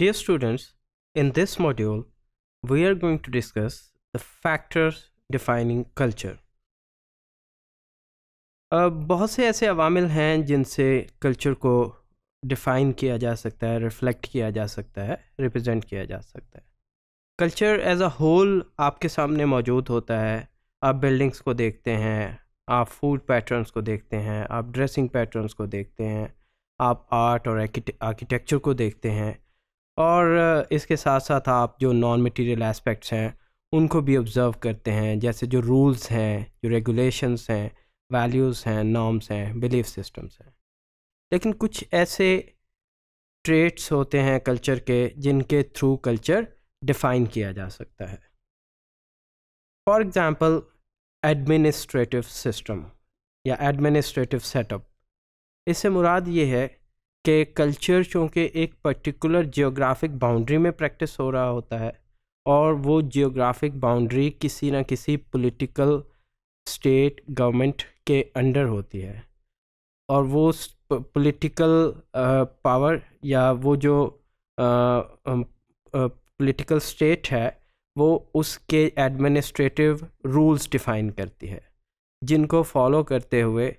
Dear students, in this module, we are going to discuss the factors defining culture. Uh, बहुत से ऐसे अवामिल हैं जिनसे कल्चर को डिफाइन किया जा सकता है रिफ्लेक्ट किया जा सकता है रिप्रजेंट किया जा सकता है कल्चर एज अ होल आपके सामने मौजूद होता है आप बिल्डिंग्स को देखते हैं आप फूड पैटर्न्स को देखते हैं आप ड्रेसिंग पैटर्न्स को देखते हैं आप आर्ट और आर्किटेक्चर को देखते हैं और इसके साथ साथ आप जो नॉन मटेरियल एस्पेक्ट्स हैं उनको भी ऑब्ज़र्व करते हैं जैसे जो रूल्स हैं जो रेगुलेशंस हैं वैल्यूज़ हैं नॉर्म्स हैं बिलीफ सिस्टम्स हैं लेकिन कुछ ऐसे ट्रेट्स होते हैं कल्चर के जिनके थ्रू कल्चर डिफ़ाइन किया जा सकता है फॉर एग्ज़ाम्पल एडमिनिस्ट्रेटिव सिस्टम या एडमिनिस्ट्रेटिव सेटअप इससे मुराद ये है के कल्चर चूँकि एक पर्टिकुलर जियोग्राफिक बाउंड्री में प्रैक्टिस हो रहा होता है और वो जियोग्राफिक बाउंड्री किसी न किसी पॉलिटिकल स्टेट गवर्नमेंट के अंडर होती है और वो पॉलिटिकल पावर या वो जो पॉलिटिकल स्टेट है वो उसके एडमिनिस्ट्रेटिव रूल्स डिफ़ाइन करती है जिनको फॉलो करते हुए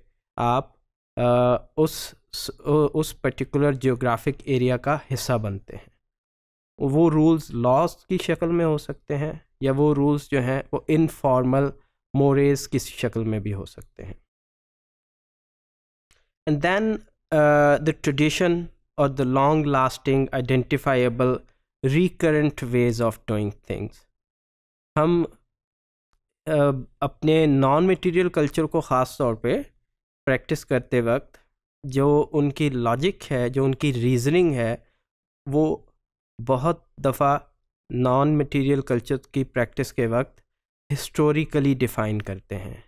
आप उस उस पर्टिकुलर जियोग्राफिक एरिया का हिस्सा बनते हैं वो रूल्स लॉज की शक्ल में हो सकते हैं या वो रूल्स जो हैं वो इनफॉर्मल मोरेज की शक्ल में भी हो सकते हैं एंड देन द ट्रेडिशन और the long lasting identifiable recurrent ways of doing things हम uh, अपने नॉन मटेरियल कल्चर को ख़ास तौर पे प्रैक्टिस करते वक्त जो उनकी लॉजिक है जो उनकी रीजनिंग है वो बहुत दफ़ा नॉन मटेरियल कल्चर की प्रैक्टिस के वक्त हिस्टोरिकली डिफ़ाइन करते हैं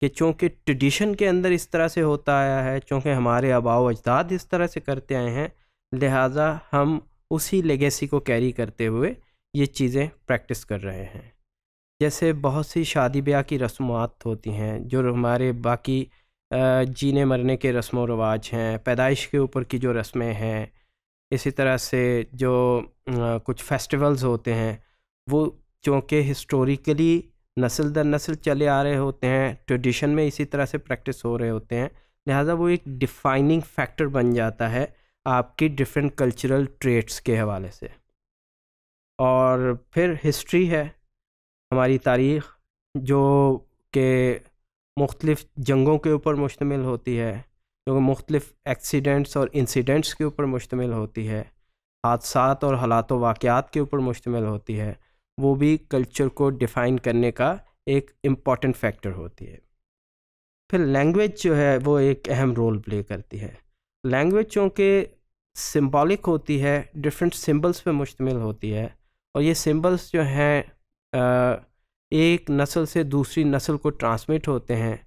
कि चूँकि ट्रेडिशन के अंदर इस तरह से होता आया है चूँकि हमारे आबाव अजदाद इस तरह से करते आए हैं लिहाजा हम उसी लेगेसी को कैरी करते हुए ये चीज़ें प्रैक्टिस कर रहे हैं जैसे बहुत सी शादी ब्याह की रस्मात होती हैं जो हमारे बाकी जीने मरने के रस्म रवाज हैं पैदाइश के ऊपर की जो रस्में हैं इसी तरह से जो कुछ फेस्टिवल्स होते हैं वो चूँकि हिस्टोरिकली नस्ल दर नस्ल चले आ रहे होते हैं ट्रेडिशन में इसी तरह से प्रैक्टिस हो रहे होते हैं लिहाजा वो एक डिफाइनिंग फैक्टर बन जाता है आपकी डिफरेंट कल्चरल ट्रेट्स के हवाले से और फिर हिस्ट्री है हमारी तारीख जो के मुख्तलिफ जंगों के ऊपर मुश्तमिल होती है जो मुख्तलिफ एक्सीडेंट्स और इंसीडेंट्स के ऊपर मुश्तमिल होती है हादसा और हालात वाक़ात के ऊपर मुश्तमिल होती है वो भी कल्चर को डिफ़ाइन करने का एक इम्पॉर्टेंट फैक्टर होती है फिर लैंग्वेज जो है वो एक अहम रोल प्ले करती है लैंग्वेज चूँकि सिम्बॉलिक होती है डिफरेंट सिम्बल्स पे मुश्तमिल होती है और ये सिम्बल्स जो हैं एक नस्ल से दूसरी नस्ल को ट्रांसमिट होते हैं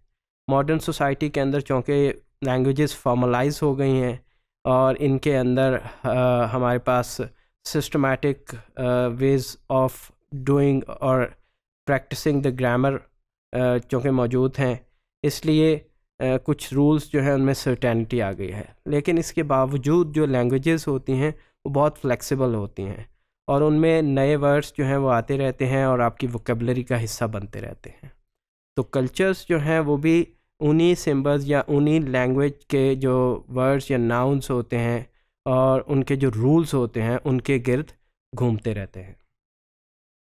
मॉडर्न सोसाइटी के अंदर चूँकि लैंग्वेजेस फॉर्मलाइज हो गई हैं और इनके अंदर आ, हमारे पास सिस्टमेटिक वेज ऑफ डूइंग और प्रैक्टिसिंग द ग्रामर चूँकि मौजूद हैं इसलिए आ, कुछ रूल्स जो हैं उनमें सर्टेनिटी आ गई है लेकिन इसके बावजूद जो लैंग्वेजेस होती हैं वो बहुत फ्लेक्सिबल होती हैं और उनमें नए वर्ड्स जो हैं वो आते रहते हैं और आपकी वोकेबलरी का हिस्सा बनते रहते हैं तो कल्चर्स जो हैं वो भी उन्हीं सिम्बल्स या उन्हीं लैंग्वेज के जो वर्ड्स या नाउंस होते हैं और उनके जो रूल्स होते हैं उनके गिर्द घूमते रहते हैं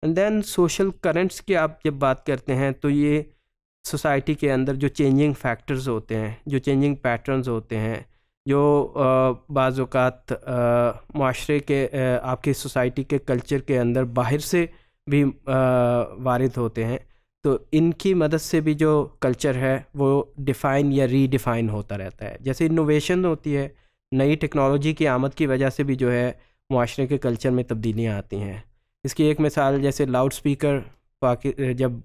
एंड देन सोशल करेंट्स की आप जब बात करते हैं तो ये सोसाइटी के अंदर जो चेंजिंग फैक्टर्स होते हैं जो चेंजिंग पैटर्न्स होते हैं जो बाज़ात माशरे के आपकी सोसाइटी के कल्चर के अंदर बाहर से भी वारद होते हैं तो इनकी मदद से भी जो कल्चर है वो डिफ़ाइन या रीडिफ़ाइन होता रहता है जैसे इनोवेशन होती है नई टेक्नोलॉजी की आमद की वजह से भी जो है माशरे के कल्चर में तब्दीलियाँ आती हैं इसकी एक मिसाल जैसे लाउड स्पीकर जब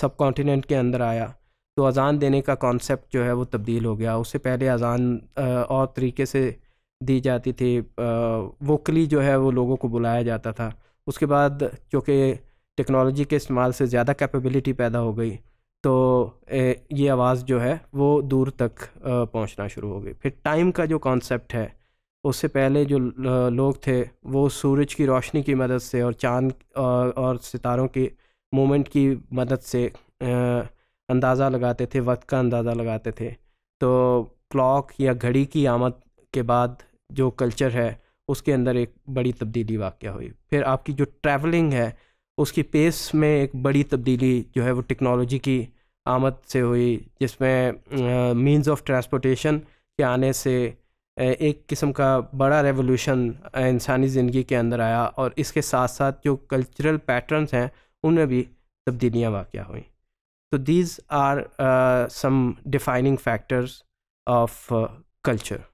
सब कॉन्टीनेंट के अंदर आया तो अज़ान देने का कॉन्सेप्ट जो है वो तब्दील हो गया उससे पहले अज़ान और तरीके से दी जाती थी वोकली जो है वो लोगों को बुलाया जाता था उसके बाद चूँकि टेक्नोलॉजी के इस्तेमाल से ज़्यादा कैपेबिलिटी पैदा हो गई तो ये आवाज़ जो है वो दूर तक पहुंचना शुरू हो गई फिर टाइम का जो कॉन्सेप्ट है उससे पहले जो लोग थे वो सूरज की रोशनी की मदद से और चांद और सितारों की मूवमेंट की मदद से अंदाज़ा लगाते थे वक्त का अंदाज़ा लगाते थे तो क्लॉक या घड़ी की आमद के बाद जो कल्चर है उसके अंदर एक बड़ी तब्दीली वाक़ हुई फिर आपकी जो ट्रैवलिंग है उसकी पेस में एक बड़ी तब्दीली जो है वो टेक्नोलॉजी की आमद से हुई जिसमें मीनस ऑफ ट्रांसपोर्टेशन के आने से एक किस्म का बड़ा रेवोल्यूशन इंसानी ज़िंदगी के अंदर आया और इसके साथ साथ जो कल्चरल पैटर्न्स हैं उनमें भी तब्दीलियाँ वाक़ हुई So these are uh, some defining factors of uh, culture.